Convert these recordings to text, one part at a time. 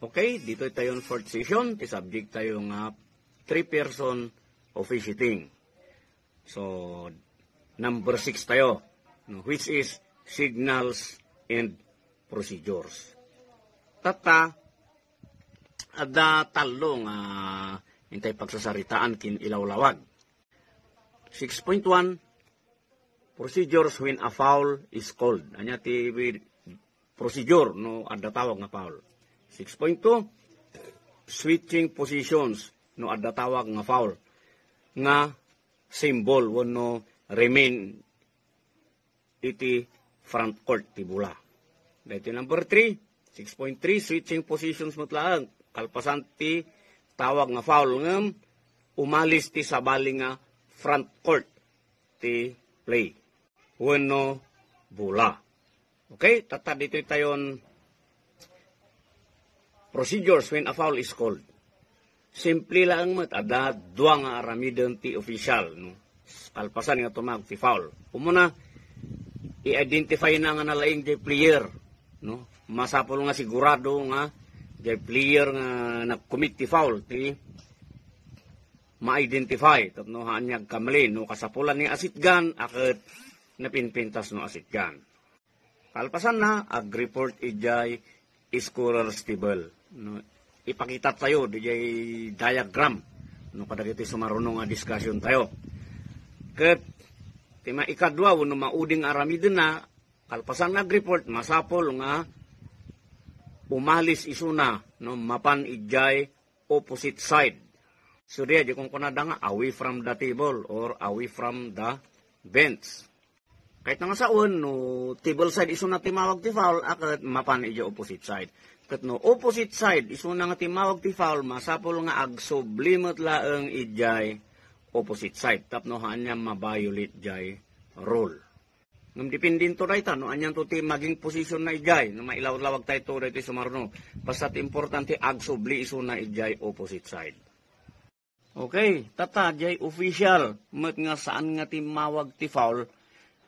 Okay, dito tayo yung fourth session. Isubject tayo nga ah, three-person officiating. So, number six tayo, which is signals and procedures. Tata, ada talong nga uh, hintay pagsasaritaan kin ilawlawag. 6.1 Procedures when a foul is called. Anya ti procedure no ada tawag nga foul. 6.2, switching positions, no, adda tawag nga foul, nga symbol, wano remain iti front court, ti tibula. Dito number 3, 6.3, switching positions mutlaang, kalpasan ti tawag nga foul, nga umalis ti sabali nga front court, ti play. Wano bula. Okay, tata dito tayon Procedures when a foul is called. Simple lang mat, ada dua nga aramidon ti official, no? Kalpasan nga tumag ti foul. Umuna, i-identify na nga nalaing the player, no? Masapol nga sigurado nga the player nga nag-commit ti foul, ti ma-identify tapno hanyag kamali no kasapulan ni asitgan aket napinpintas no asitgan kalpasan na ag report ijay scorer stable no, ipakita tayo DJ diagram no kadagiti sumarunong nga discussion tayo ket ti ikadua no mauding aramidin na kalpasan nag report masapol nga umalis isuna no mapan ijay opposite side so dia di kung kunada nga away from the table or away from the bench kahit nga saon no table side isuna timawag ti foul akat mapan ijay opposite side katno opposite side isuna nga timawag ti foul masapol nga agsob laeng ijay opposite side tapno hanya mabiolate jay rule ngam dipindin to dayta no anyan to ti maging position na ijay, no mailawlawag tay to dayta sumarno basta importante agsobli isuna ijay opposite side Okay, tata jay official met nga saan nga timawag ti foul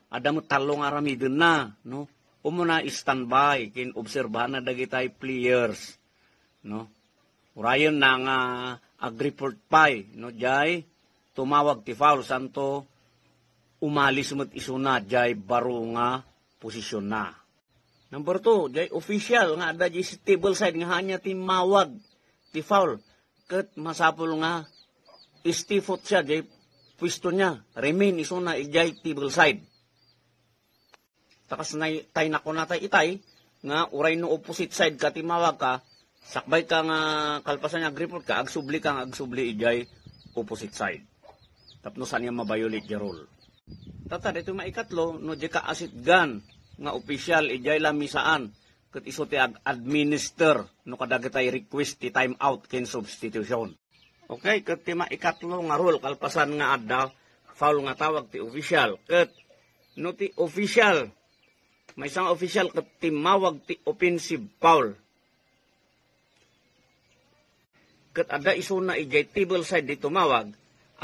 adamo talong aramidon na no umuna standby kin obserbahan na dagitay players no urayon na nga agriport pay no jay tumawag ti foul santo umalis met isuna jay baro nga posisyon na number 2 jay official nga ada jay stable side nga hanya ti mawag ti foul ket masapol nga istifot siya jay pwesto niya remain isuna jay table side takas na tay na ko natay itay, nga uray no opposite side ka timawag ka, sakbay ka nga kalpasan niya report ka, agsubli ka agsubli ijay, opposite side. Tapno saan niya mabayolate yung rule. Tata, dito maikatlo, no di ka asit gun, nga official igay lamisaan, kat iso ti administer, no kadagatay request ti time out kin substitution. Okay, kat ti maikatlo nga rule, kalpasan nga adda, foul nga tawag ti official, kat no ti official, may isang official katimawag ti offensive foul. Kat ada iso na igay table side di tumawag,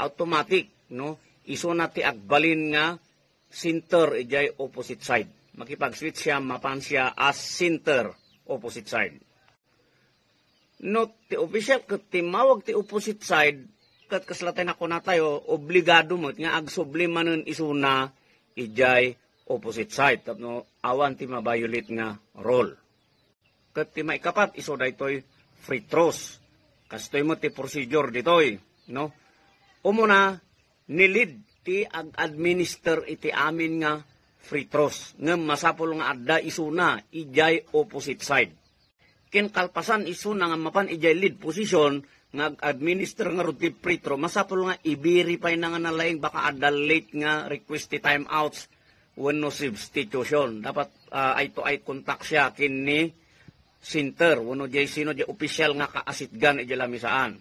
automatic, no? Iso na ti agbalin nga center igay opposite side. Makipag-switch siya, mapan siya as center opposite side. No, ti official kat timawag ti opposite side, kat kaslatay na ko na tayo, obligado mo, nga agsubliman nun iso na ijay opposite side tapno awan ti mabayulit nga role. Ket ti maikapat iso itoy free throws. Kastoy mo ti procedure ditoy, no? Umuna nilid ti ag-administer iti amin nga free throws nga masapol nga adda isuna ijay opposite side. Ken kalpasan isuna nga mapan ijay lead position nga administer nga ruti free throw masapol nga ibiri na nga nalaing baka adda late nga request ti timeouts wano substitution. Dapat uh, ah, ay to ay contact siya kin ni center. Wano jay sino jay official nga kaasitgan ijay eh, lamisaan.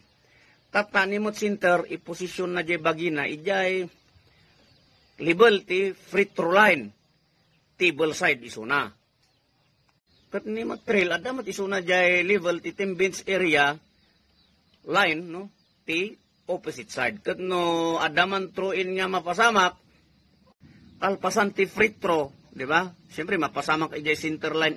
Tatanimot center, iposisyon na jay bagina, eh, jay label ti free throw line. Table side isuna. Kat ni matril, adamat isuna jay level ti timbins area line, no? Ti opposite side. Kat no, adaman throw in nga mapasamak, Alpasante Fritro, di ba? Siyempre, mapasama ka dyan centerline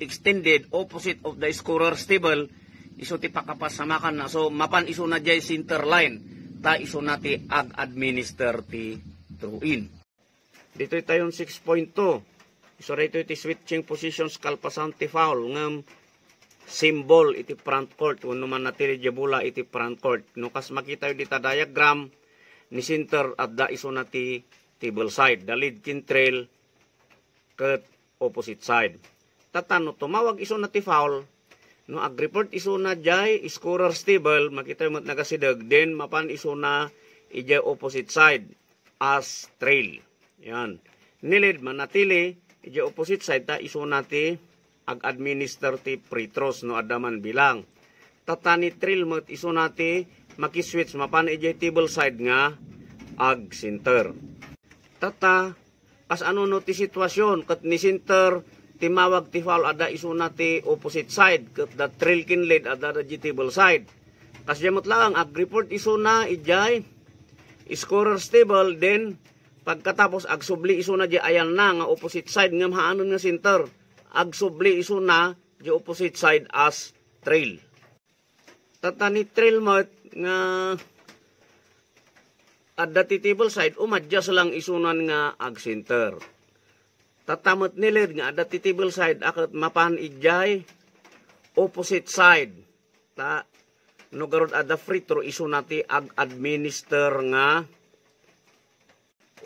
extended opposite of the scorer's table. Iso ti pakapasamakan na. So, mapan iso na dyan centerline. Ta iso na ti ag-administer ti truin. Dito tayo 6.2. Iso rito iti switching positions kalpasante foul. Ngam, symbol iti front court. Uno man natiri jebula iti front court. No, kas makita yung dita diagram ni center at da iso na ti table side. The lead kin trail cut opposite side. Tatano, tumawag iso na ti foul. No, agreport iso na jay, scorer stable, makita mo nagasidag, then mapan iso na ijay opposite side as trail. Yan. Nilid, manatili, ijay opposite side ta iso na ti ag-administer ti pretros no adaman bilang. Tatani trail mo iso na ti makiswitch mapan ijay table side nga ag center tata kas ano no ti sitwasyon kat ni center timawag ti foul ada isuna ti opposite side kat da trilkin lead ada da jitable side kas jamot lang ag report isuna ijay scorer stable then pagkatapos ag subli isuna di ayan na nga opposite side ngam maanon nga center ag subli isuna di opposite side as trail tata ni trail mat nga at dati table side, umadjas lang isunan nga ag center. Tatamot nilid nga at dati table side, akat mapan ijay, opposite side. Ta, nugarod at the free throw, isunati ag administer nga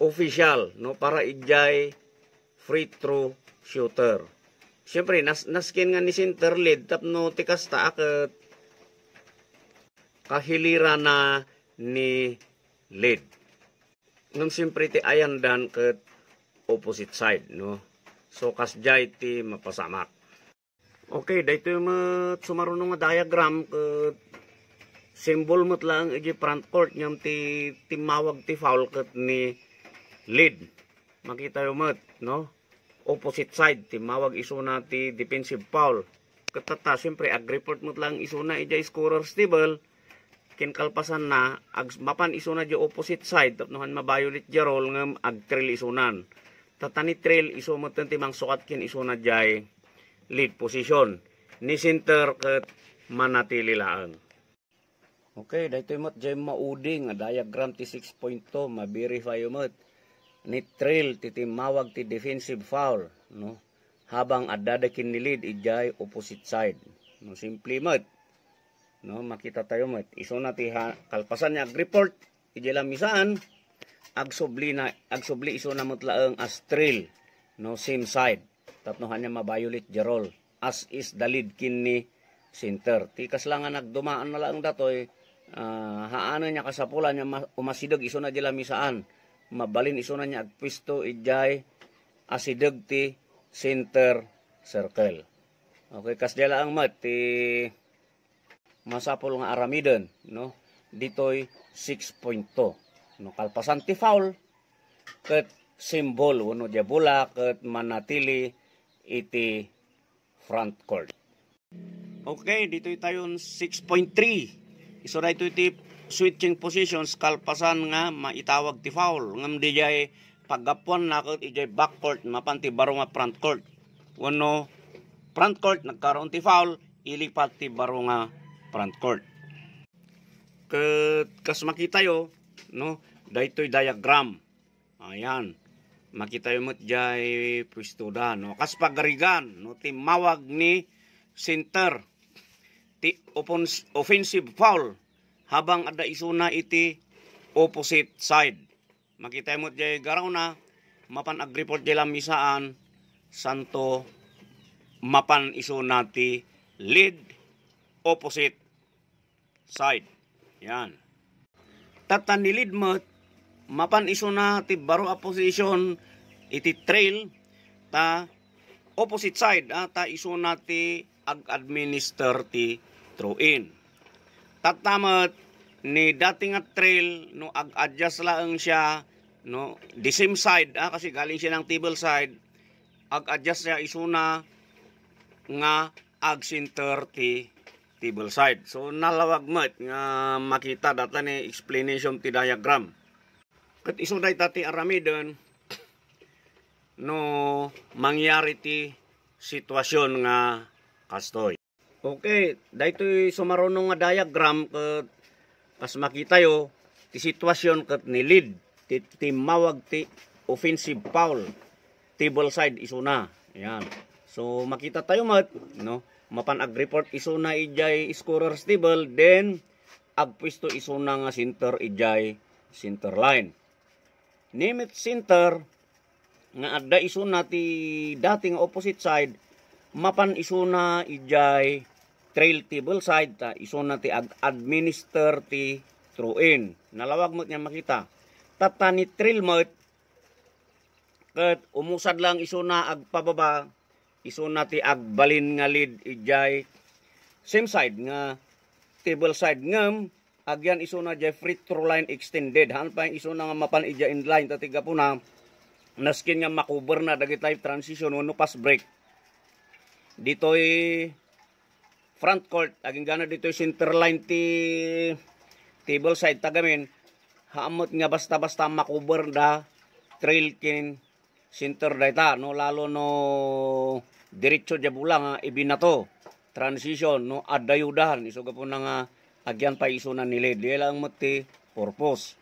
official, no, para ijay free throw shooter. Siyempre, nas, naskin nga ni center lead, tapno tikas ta akat kahilira na ni lead. Ngam siyempre ti ayan dan kat opposite side, no? So, kasjay ti mapasamak. Okay, dahito yung mat sumarunong nga diagram kat symbol mat lang igi front court ngam ti timawag ti foul kat ni lead. Makita yung mat, no? Opposite side, timawag iso na ti defensive foul. Katata, siyempre, agreport report mo lang iso na ija scorer's table kinkalpasan na ag mapan isuna di opposite side tapnohan mabayolit di roll ng ag trail isunan tatani trail iso mo mang sukat kin isuna jay lead position ni center ket manatili laang Okay, dahito mo jay mauding diagram ti 6.2 ma-verify mo ni trail titi mawag ti defensive foul no habang adada kin ni lead ijay opposite side no simple mat no makita tayo met iso na ti kalpasan niya ag report iti misaan ag subli na ag subli iso na mutlaeng astril no same side tatnohan niya mabayulit jerol as is dalid kinni center ti kaslangan nagdumaan na lang datoy uh, haano niya kasapulan niya umasidog iso na dila misaan mabalin iso na niya ag pwesto ijay asidog ti center circle okay kas dela ang mat ti masapol nga aramidon no ditoy 6.2 no kalpasan ti foul ket simbol uno dia bola ket manatili iti front court okay ditoy tayon 6.3 iso dito iti switching positions kalpasan nga maitawag ti foul ngem dijay paggapuan na ijay back court mapan baro nga front court uno front court nagkaroon ti foul ilipat ti baro nga front court. Kat, kas makita yo, no? Daytoy diagram. Ayan. Makita yo mo jay pwestoda, no? Kas pagarigan, no? Timawag ni center. Ti offensive foul habang ada isuna iti opposite side. Makita mo jay garaw na mapan agreport jay lamisaan santo mapan isuna ti lead opposite side. Yan. Tatanilid mo, mapan iso na ti baro a position iti trail ta opposite side ah, ta iso na ti ag-administer ti throw in. Tatamat ni dating at trail no ag-adjust laang siya no the same side ah, kasi galing siya ng table side ag-adjust siya isuna nga ag-center ti table side. So nalawag mat nga makita data ni explanation ti diagram. Ket Kat isuday tati aramidon no mangyari ti sitwasyon nga kastoy. Okay, daytoy sumaron nga diagram ket kas makita yo ti sitwasyon ket ni lead ti, ti mawag ti offensive foul table side isuna. Ayan. So makita tayo mat no mapanag ag report isuna ijay scorer stable then ag pwesto isuna nga center ijay center line nimit center nga adda isuna ti dating opposite side mapan isuna ijay trail table side ta isuna ti ag administer ti throw in nalawag mo niya makita tatani ni trail mo kat umusad lang isuna ag pababa isuna ti agbalin nga lead ijay same side nga table side nga agyan isuna jay free throw line extended han pa isuna nga mapan ijay in line tatiga po na naskin nga makuber na dagitay transition wano pass break ditoy front court aging gana ditoy center line ti table side tagamin haamot nga basta-basta makuber da trail kin center data no lalo no diretso de bulang ah, ibinato transition no adayudahan iso gapon na nga ah, agyan pa iso na nilid di lang mo ti purpose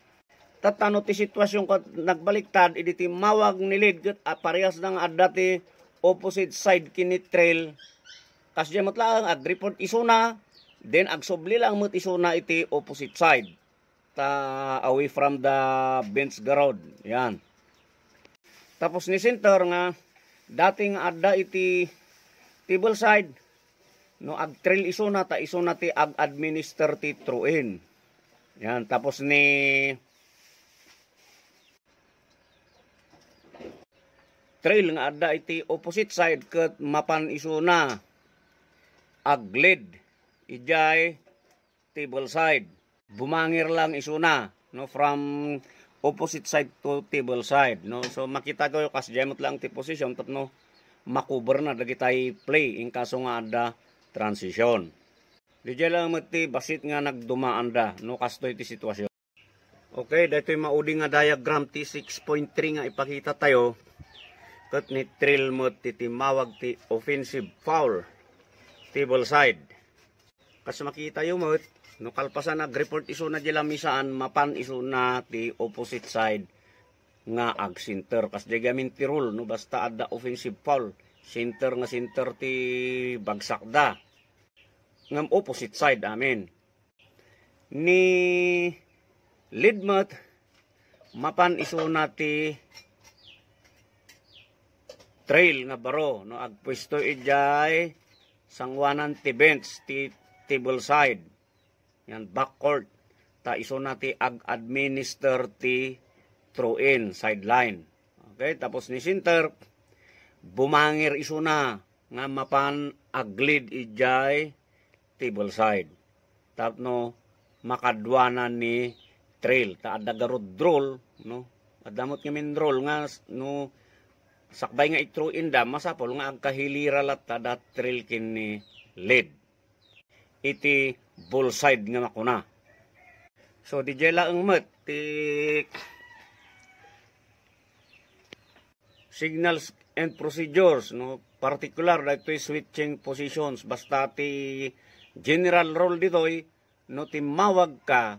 tatano ti sitwasyon ko nagbaliktad idi ti mawag nilid ket ah, parehas na nga adda opposite side kini trail kas jay matlaang report iso na then agsobli lang mo iso na iti opposite side ta away from the bench garod yan tapos ni center nga dating adda iti table side no ag trail iso na ta iso na ti ag administer ti truin. Yan tapos ni trail nga adda iti opposite side ket mapan iso na ag lead ijay table side bumangir lang iso na no from opposite side to table side no so makita ko kas jamot lang ti position tapno makuber na dagitay play in kaso nga ada transition di lang mati basit nga nagdumaan da no kas kasto iti sitwasyon okay daytoy maudi nga diagram ti 6.3 nga ipakita tayo ket ni trail mo ti timawag ti offensive foul table side kas makita yo mo No kalpasan nag report iso na dila misaan mapan iso na ti opposite side nga ag center kas di gamin ti rule no basta adda offensive foul center nga center ti bagsak da ng opposite side amin ni Lidmat mapan iso na ti trail nga baro no pwesto ijay sangwanan ti bench ti table side yan, backcourt. Ta iso nati ag administer ti throw in, sideline. Okay, tapos ni center, bumangir iso na nga mapan aglid ijay table side. Tapno makadwanan ni trail ta adagarod roll no adamot nga min roll nga no sakbay nga i-throw in da masapol nga ang kahilira lat ta dat trail kin ni lead iti ball side nga makuna. So di jela ang mat ti signals and procedures no particular dito switching positions basta ti general rule ditoy no ti mawag ka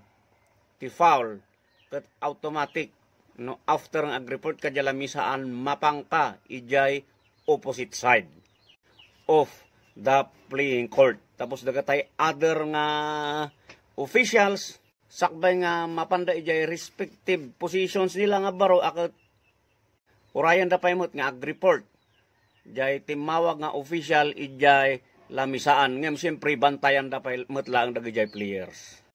ti foul ket automatic no after ang agreport ka jalamisaan mapang ka ijay opposite side of the playing court tapos dagatay other nga officials sakbay nga mapanda ijay respective positions nila nga baro akat urayan da paimot nga agreport jay timawag nga official ijay lamisaan ngem siyempre bantayan da paymot lang dagijay players